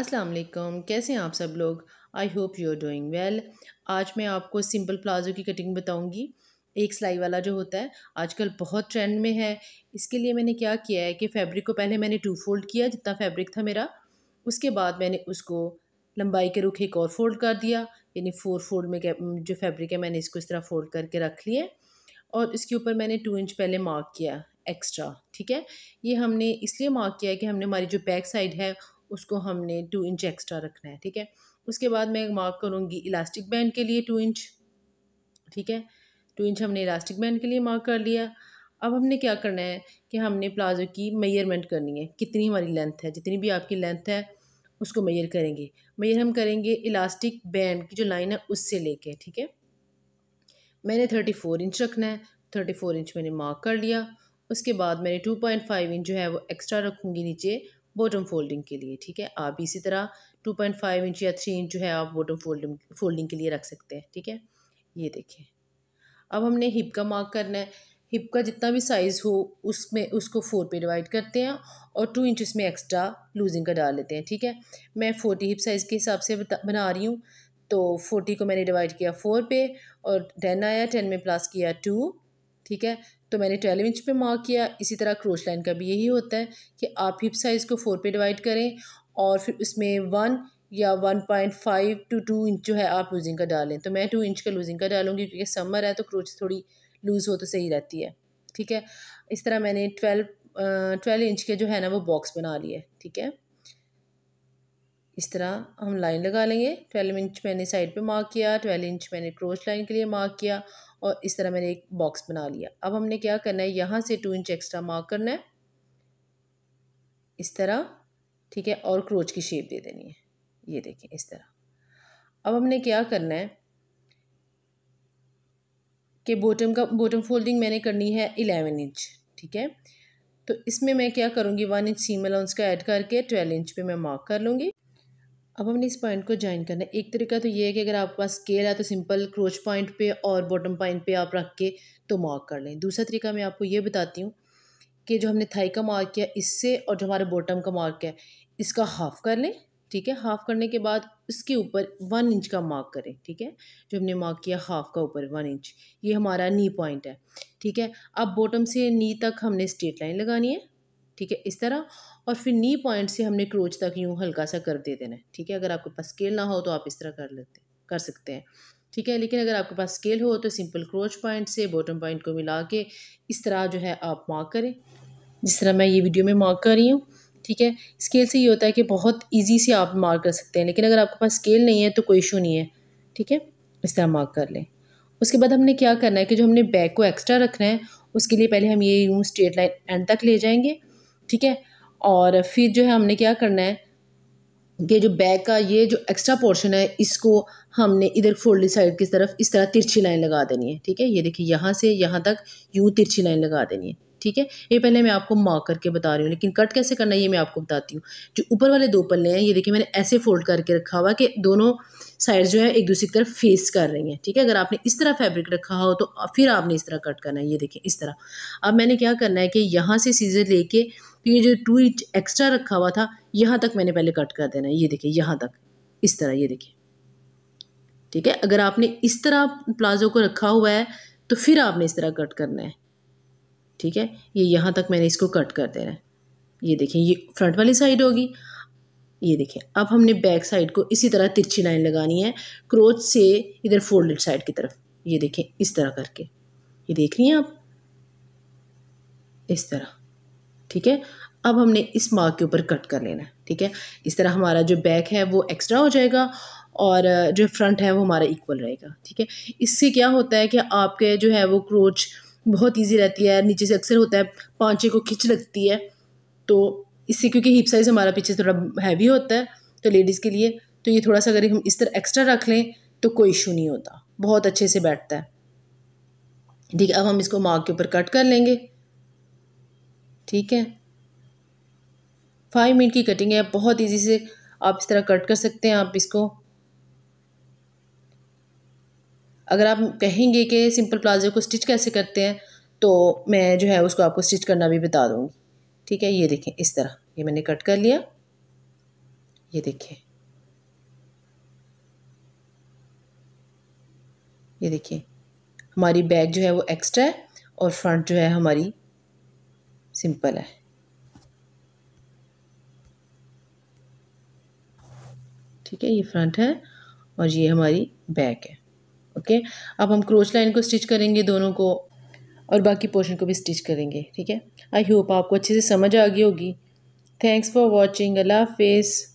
अस्सलाम वालेकुम कैसे हैं आप सब लोग I hope you are doing well आज मैं आपको सिंपल प्लाजो की कटिंग बताऊंगी एक सिलाई वाला जो होता है आजकल बहुत ट्रेंड में है इसके लिए मैंने क्या किया है कि फैब्रिक को पहले मैंने टू फोल्ड किया जितना फैब्रिक था मेरा उसके बाद मैंने उसको लंबाई के रुख एक और फोल्ड कर दिया यानी फोर फोल्ड में जो फैब्रिक है मैंने इसको इस तरह फोल्ड करके रख लिया और इसके ऊपर मैंने टू इंच पहले मार्क किया एक्स्ट्रा ठीक है ये हमने इसलिए मार्क किया है कि हमने हमारी जो बैक साइड है उसको हमने टू इंच एक्स्ट्रा रखना है ठीक है उसके बाद मैं मार्क करूँगी इलास्टिक बैंड के लिए टू इंच ठीक है टू इंच हमने इलास्टिक बैंड के लिए मार्क कर लिया अब हमने क्या करना है कि हमने प्लाजो की मेयरमेंट करनी है कितनी हमारी लेंथ है जितनी भी आपकी लेंथ है उसको मेयर करेंगे मेयर हम करेंगे इलास्टिक बैंड की जो लाइन है उससे लेके ठीक है मैंने थर्टी फोर इंच रखना है थर्टी फोर इंच मैंने मार्क कर लिया उसके बाद मैंने टू पॉइंट फाइव इंच जो है वो एक्स्ट्रा रखूँगी नीचे बॉटम फोल्डिंग के लिए ठीक है आप इसी तरह टू पॉइंट फाइव इंच या थ्री इंच जो है आप बॉटम फोल्डिंग फोल्डिंग के लिए रख सकते हैं ठीक है ये देखें अब हमने हिप का मार्क करना है हिप का जितना भी साइज़ हो उसमें उसको फोर पे डिवाइड करते हैं और टू इंच इसमें एक्स्ट्रा लूजिंग का डाल लेते हैं ठीक है मैं फोर्टी हिप साइज़ के हिसाब से बना रही हूँ तो फोर्टी को मैंने डिवाइड किया फोर पे और टेन आया टेन में प्लस किया टू ठीक है तो मैंने ट्वेल्व इंच पे मार्क किया इसी तरह क्रोच लाइन का भी यही होता है कि आप हिप साइज़ को फोर पे डिवाइड करें और फिर उसमें वन या one point five to two inch जो है आप लूजिंग का डालें तो मैं टू इंच का लूजिंग का डालूंगी क्योंकि समर है तो क्रोच थोड़ी लूज़ हो तो सही रहती है ठीक है इस तरह मैंने ट्वेल्व ट्वेल्व इंच के जो है ना वो बॉक्स बना लिए ठीक है इस तरह हम लाइन लगा लेंगे ट्वेल्व इंच मैंने साइड पे मार्क किया ट्वेल्व इंच मैंने क्रोच लाइन के लिए मार्क किया और इस तरह मैंने एक बॉक्स बना लिया अब हमने क्या करना है यहाँ से टू इंच एक्स्ट्रा मार्क करना है इस तरह ठीक है और क्रोच की शेप दे देनी है ये देखें इस तरह अब हमने क्या करना है कि बॉटम का बॉटम फोल्डिंग मैंने करनी है इलेवन इंच ठीक है तो इसमें मैं क्या करूँगी वन इंच सीम अलाउंस का ऐड करके ट्वेल्व इंच पे मैं मार्क कर लूँगी अब हमने इस पॉइंट को ज्वाइन करना है एक तरीका तो ये है कि अगर आपके पास स्केल है तो सिंपल क्रोच पॉइंट पे और बॉटम पॉइंट पे आप रख के तो मार्क कर लें दूसरा तरीका मैं आपको ये बताती हूँ कि जो हमने थाई का मार्क किया इससे और जो हमारा बॉटम का मार्क है इसका हाफ कर लें ठीक है हाफ करने के बाद इसके ऊपर वन इंच का मार्क करें ठीक है जो हमने मार्क किया हाफ का ऊपर वन इंच ये हमारा नी पॉइंट है ठीक है अब बॉटम से नी तक हमने स्ट्रेट लाइन लगानी है ठीक है इस तरह और फिर नी पॉइंट से हमने क्रोच तक यूँ हल्का सा कर दे देना है ठीक है अगर आपके पास स्केल ना हो तो आप इस तरह कर लेते कर सकते हैं ठीक है लेकिन अगर आपके पास स्केल हो तो सिंपल क्रोच पॉइंट से बॉटम पॉइंट को मिला के इस तरह जो है आप मार्क करें जिस तरह मैं ये वीडियो में मार्क कर रही हूँ ठीक है स्केल से ये होता है कि बहुत ईजी से आप मार्क कर सकते हैं लेकिन अगर आपके पास स्केल नहीं है तो कोई इशू नहीं है ठीक है इस तरह मार्क कर लें उसके बाद हमने क्या करना है कि जो हमने बैक को एक्स्ट्रा रखना है उसके लिए पहले हम ये यूँ स्ट्रेट लाइन एंड तक ले जाएंगे ठीक है और फिर जो है हमने क्या करना है कि जो बैग का ये जो एक्स्ट्रा पोर्शन है इसको हमने इधर फोल्ड साइड की तरफ इस तरह तिरछी लाइन लगा देनी है ठीक है ये देखिए यहाँ से यहाँ तक यूँ तिरछी लाइन लगा देनी है ठीक है ये पहले मैं आपको मार्क करके बता रही हूँ लेकिन कट कैसे करना है ये मैं आपको बताती हूँ जो ऊपर वाले दो पल्ले हैं ये देखिए मैंने ऐसे फोल्ड करके रखा हुआ कि दोनों साइड जो है एक दूसरे की तरफ फेस कर रही हैं ठीक है अगर आपने इस तरह फैब्रिक रखा हो तो फिर आपने इस तरह कट करना है ये देखिए इस तरह अब मैंने क्या करना है कि यहाँ से सीजर लेके तो ये जो टू इंच एक्स्ट्रा रखा हुआ था यहाँ तक मैंने पहले कट कर देना है ये देखिए यहाँ तक इस तरह ये देखिए ठीक है अगर आपने इस तरह प्लाजो को रखा हुआ है तो फिर आपने इस तरह कट करना है ठीक है ये यहाँ तक मैंने इसको कट कर देना है ये देखिए ये फ्रंट वाली साइड होगी ये देखिए अब हमने बैक साइड को इसी तरह तिरछी लाइन लगानी है क्रोच से इधर फोल्डेड साइड की तरफ ये देखें इस तरह करके ये देख रही हैं आप इस तरह ठीक है अब हमने इस मार्क के ऊपर कट कर लेना है ठीक है इस तरह हमारा जो बैक है वो एक्स्ट्रा हो जाएगा और जो फ्रंट है वो हमारा इक्वल रहेगा ठीक है इससे क्या होता है कि आपके जो है वो क्रोच बहुत इजी रहती है नीचे से अक्सर होता है पाँचे को खिंच लगती है तो इससे क्योंकि हिप साइज़ हमारा पीछे थोड़ा हैवी होता है तो लेडीज़ के लिए तो ये थोड़ा सा अगर हम इस तरह एक्स्ट्रा रख लें तो कोई इशू नहीं होता बहुत अच्छे से बैठता है ठीक है अब हम इसको मार्क के ऊपर कट कर लेंगे ठीक है फाइव मिनट की कटिंग है बहुत इजी से आप इस तरह कट कर सकते हैं आप इसको अगर आप कहेंगे कि सिंपल प्लाजो को स्टिच कैसे करते हैं तो मैं जो है उसको आपको स्टिच करना भी बता दूँगी ठीक है ये देखें इस तरह ये मैंने कट कर लिया ये देखें ये देखिए हमारी बैग जो है वो एक्स्ट्रा है और फ्रंट जो है हमारी सिंपल है ठीक है ये फ्रंट है और ये हमारी बैक है ओके अब हम क्रोच लाइन को स्टिच करेंगे दोनों को और बाकी पोर्शन को भी स्टिच करेंगे ठीक है आई होप आपको अच्छे से समझ आ गई होगी थैंक्स फॉर वॉचिंग अल्लाह हाफिज़